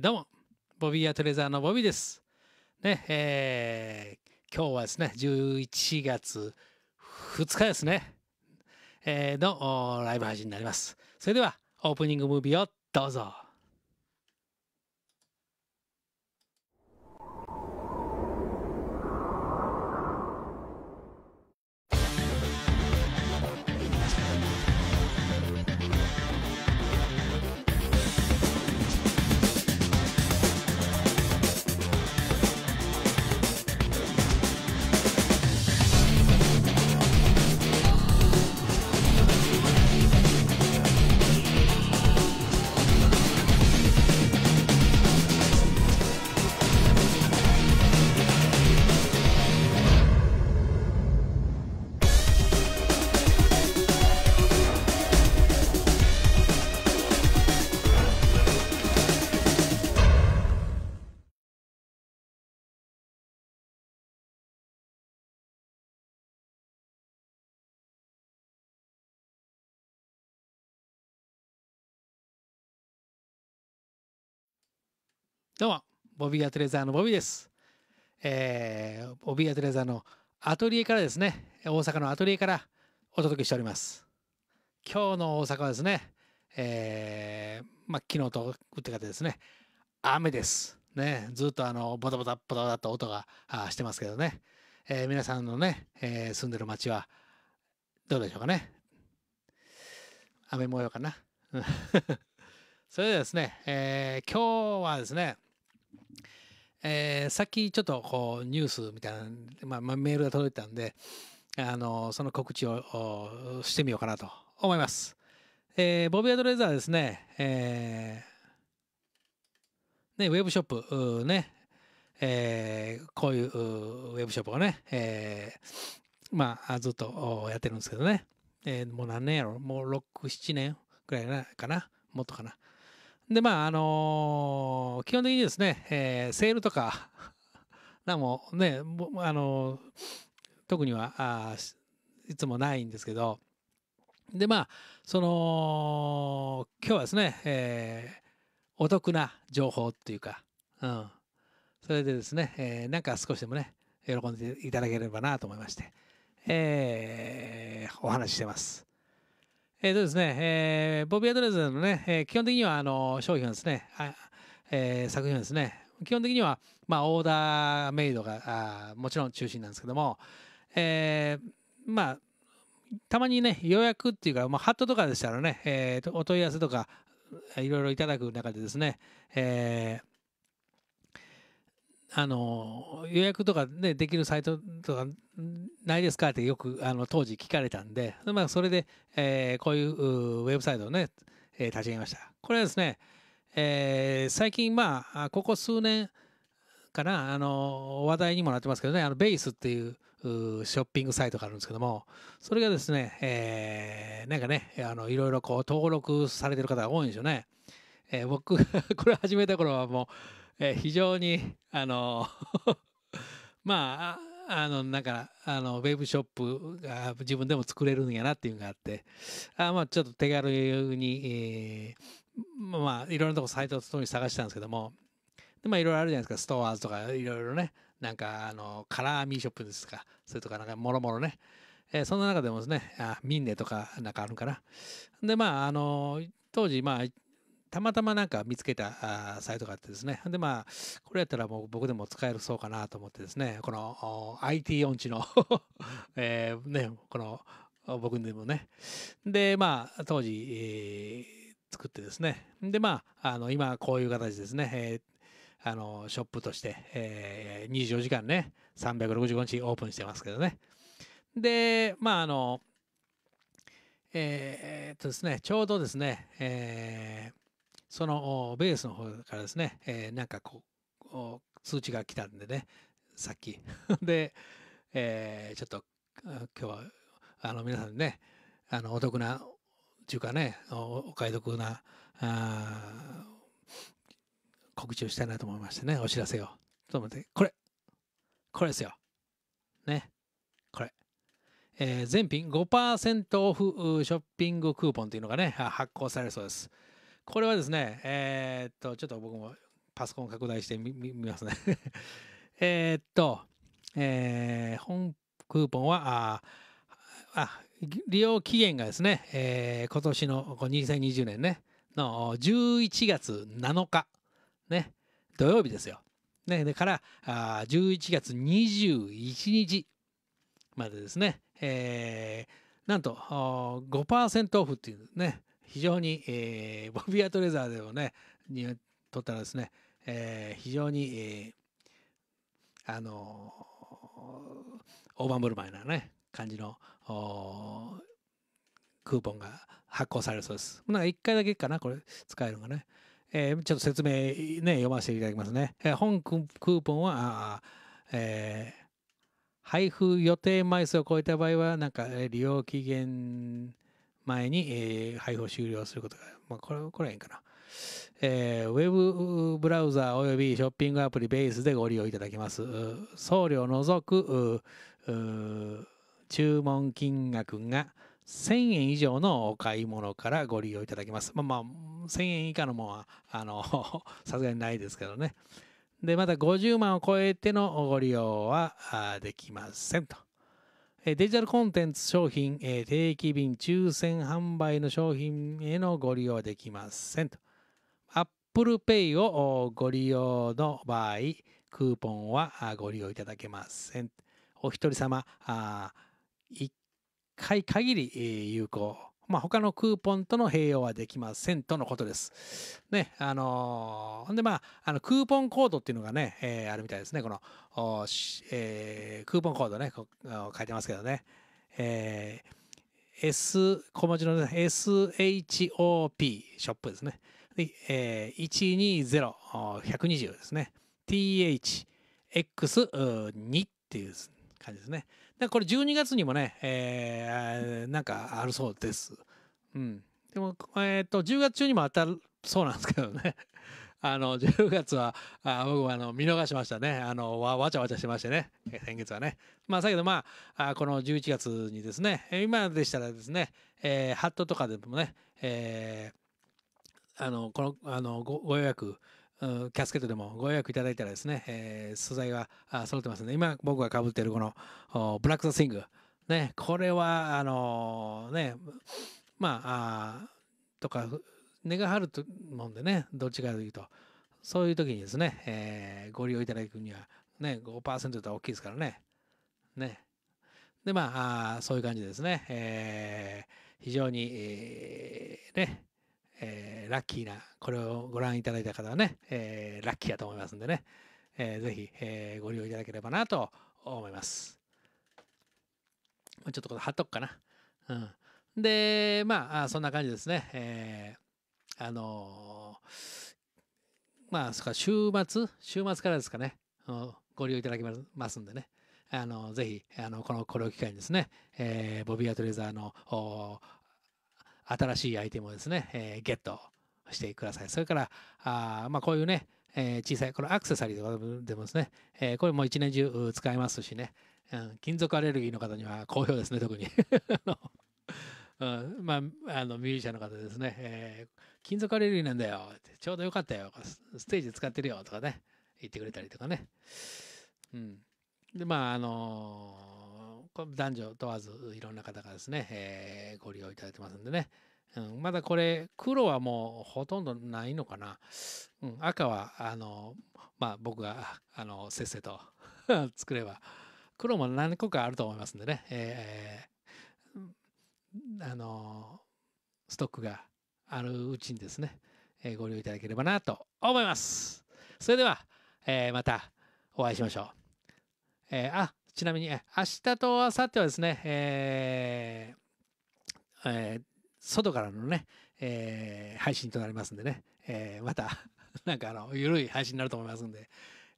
どうも、ボビーアトレザーのボビーです。ね、えー、今日はですね、11月2日ですね、えー、のライブ配信になります。それでは、オープニングムービーをどうぞ。どうも、ボビーアトレザーのボビーです。えー、ボビーアトレザーのアトリエからですね、大阪のアトリエからお届けしております。今日の大阪はですね、えー、まあ、昨日と打って方ですね、雨です。ね、ずっとあの、ボタボタボタボタと音がしてますけどね、えー、皆さんのね、えー、住んでる街はどうでしょうかね。雨模様かな。それでですね、えー、今日はですね、えー、さっきちょっとこうニュースみたいな、まあ、メールが届いたんで、あのその告知をしてみようかなと思います。えー、ボビアドレーザーですね、えー、ね、ウェブショップ、ね、えー、こういうウェブショップをね、えー、まあ、ずっとやってるんですけどね、えー、もう何年やろ、もう6、7年ぐらいかな、もっとかな。で、まあ、あのー、基本的にですね、えー、セールとか、なんもね、あのー、特にはあ、いつもないんですけど、で、まあ、その、今日はですね、えー、お得な情報っていうか、うん。それでですね、えー、なんか少しでもね、喜んでいただければなと思いまして、えー、お話ししてます。えーとですね、えー、ボビー・アドレスのね、えー、基本的にはあの商品はですね、えー、作品はですね、基本的には、まあ、オーダーメイドがあもちろん中心なんですけども、えー、まあ、たまにね、予約っていうか、まあ、ハットとかでしたらね、えー、お問い合わせとか、いろいろいただく中でですね、えーあの予約とか、ね、できるサイトとかないですかってよくあの当時聞かれたんで、まあ、それで、えー、こういうウェブサイトをね、えー、立ち上げましたこれはですね、えー、最近まあここ数年かなあの話題にもなってますけどねあのベースっていうショッピングサイトがあるんですけどもそれがですね、えー、なんかねあのいろいろこう登録されてる方が多いんですよね、え僕 これ始めた頃はもうえ非常に、あの まあ、あの、なんか、あの、ウェブショップが自分でも作れるんやなっていうのがあって、あまあ、ちょっと手軽に、えー、まあ、いろんなとこサイトとともに探したんですけども、で、まあ、いろいろあるじゃないですか、ストアーズとか、いろいろね、なんか、あの、カラーミーショップですか、それとか、なんか、もろもろね、えー、そんな中でもですね、あミンネとか、なんかあるんかな。で、まあ、あの、当時、まあ、たまたまなんか見つけたサイトがあってですね。で、まあ、これやったらもう僕でも使えるそうかなと思ってですね、この IT 音痴の えー、ね、この僕でもね。で、まあ、当時、えー、作ってですね。で、まあ、あの今こういう形ですね。えーあのショップとして、えー、24時間ね365日オープンしてますけどねでまああのえー、っとですねちょうどですね、えー、そのベースの方からですね、えー、なんかこう、通知が来たんでね、さっき。で、えー、ちょっと今日は、あの皆さんね、あのお得な、っていうかね、お買い得な、あ告知をしたいなと思いましてね、お知らせを。ちょっと待って、これ。これですよ。ね。これ。えー、全品5%オフショッピングクーポンというのがね、発行されるそうです。これはですね、えー、っと、ちょっと僕もパソコン拡大してみますね えっと、えー、本クーポンは、ああ、利用期限がですね、えー、今年の2020年ね、の11月7日、ね、土曜日ですよ。ね、でから、あ11月21日までですね、えー、なんと5%オフっていうね、非常に、えー、ボビア・トレザーでもねにとったらですね、えー、非常に、えー、あの大盤振る舞いなね感じのクーポンが発行されるそうです。なんか1回だけかなこれ使えるのがね。えー、ちょっと説明ね読ませていただきますね。えー、本クーポンはえー、配布予定枚数を超えた場合はなんか利用期限前に、えー、配布を終了することが、まあ、これ、これはいいかな。えー、ウェブブラウザーおよびショッピングアプリベースでご利用いただけます。送料除く注文金額が1000円以上のお買い物からご利用いただけます。まあまあ、1000円以下のものは、あの、さすがにないですけどね。で、また50万を超えてのご利用はできませんと。デジタルコンテンツ商品、定期便抽選販売の商品へのご利用できませんと。Apple Pay をご利用の場合、クーポンはご利用いただけません。お一人様、1回限り有効。まあ、他のクーポンとの併用はできませんとのことです。ね、あのー、ほんでまあ、あの、クーポンコードっていうのがね、えー、あるみたいですね。この、おえー、クーポンコードね、こ書いてますけどね。えー、S、小文字の、ね、SHOP、ショップですね。えー、120120ですね。THX2 っていうです感じですね。でこれ12月にもね、えー、なんかあるそうです。うん。でも、えっ、ー、と、10月中にも当たるそうなんですけどね。あの、10月は、あ僕はあの見逃しましたね。あの、わ、わちゃわちゃしてましてね。先月はね。まあ、だけどまあ、あこの11月にですね、今でしたらですね、えー、ハットとかでもね、えー、あの、この、あの、ごご予約、キャスケットでもご予約いただいたらですね、えー、素材は揃ってますので、今僕がかぶっているこのブラック・ザ・スイング、ね、これは、あのー、ね、まあ、あとか、根が張るもんでね、どっちかというと、そういう時にですね、えー、ご利用いただくには、ね、5%って大きいですからね。ね。で、まあ、あそういう感じですね。えー、非常に、えー、ね、えーラッキーな、これをご覧いただいた方はね、えー、ラッキーだと思いますんでね、えー、ぜひ、えー、ご利用いただければなと思います。ちょっとこれ貼っとくかな。うん、で、まあ、そんな感じですね。えー、あのー、まあ、そか、週末、週末からですかね、ご利用いただけますんでね。あのー、ぜひ、あの、この、これを機会にですね、えー、ボビーアトレザーの、新しいアイテムをですね、えー、ゲットしてください。それから、あまあ、こういうね、えー、小さい、このアクセサリーとかでもですね、えー、これも一年中使えますしね、うん、金属アレルギーの方には好評ですね、特に。うん、まあ、あの、ミュージシャンの方ですね、えー、金属アレルギーなんだよ、ちょうどよかったよ、ステージ使ってるよ、とかね、言ってくれたりとかね。うん。で、まあ、あのー、男女問わずいろんな方がですね、えー、ご利用いただいてますんでね、うん、まだこれ黒はもうほとんどないのかな、うん、赤はあのまあ僕があのせっせと 作れば黒も何個かあると思いますんでね、えー、あのストックがあるうちにですね、えー、ご利用いただければなと思いますそれでは、えー、またお会いしましょう、えー、あちなみに明日と明後日はですね、えーえー外からのね、えー、配信となりますんでね、えー、また、なんかあの、ゆるい配信になると思いますんで、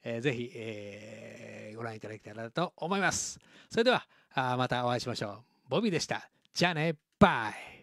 えー、ぜひ、えー、ご覧いただけたらと思います。それでは、あまたお会いしましょう。ボビーでした。じゃあね、バイ